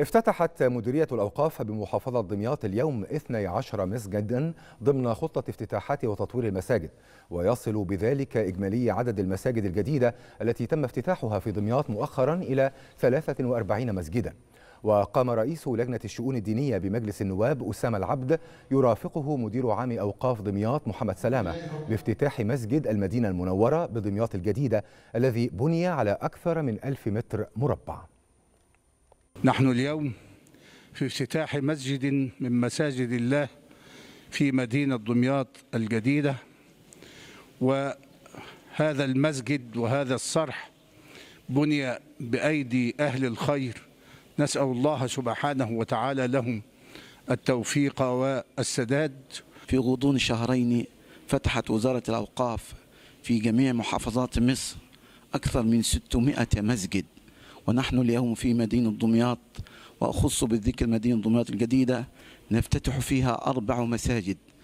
افتتحت مديرية الأوقاف بمحافظة دمياط اليوم 12 مسجدا ضمن خطة افتتاحات وتطوير المساجد ويصل بذلك إجمالي عدد المساجد الجديدة التي تم افتتاحها في دمياط مؤخرا إلى 43 مسجدا وقام رئيس لجنة الشؤون الدينية بمجلس النواب أسامة العبد يرافقه مدير عام أوقاف دمياط محمد سلامة بافتتاح مسجد المدينة المنورة بدمياط الجديدة الذي بني على أكثر من ألف متر مربع نحن اليوم في افتتاح مسجد من مساجد الله في مدينة دمياط الجديدة وهذا المسجد وهذا الصرح بني بأيدي أهل الخير نسأل الله سبحانه وتعالى لهم التوفيق والسداد في غضون شهرين فتحت وزارة الأوقاف في جميع محافظات مصر أكثر من 600 مسجد ونحن اليوم في مدينة دمياط وأخص بالذكر مدينة دمياط الجديدة نفتتح فيها أربع مساجد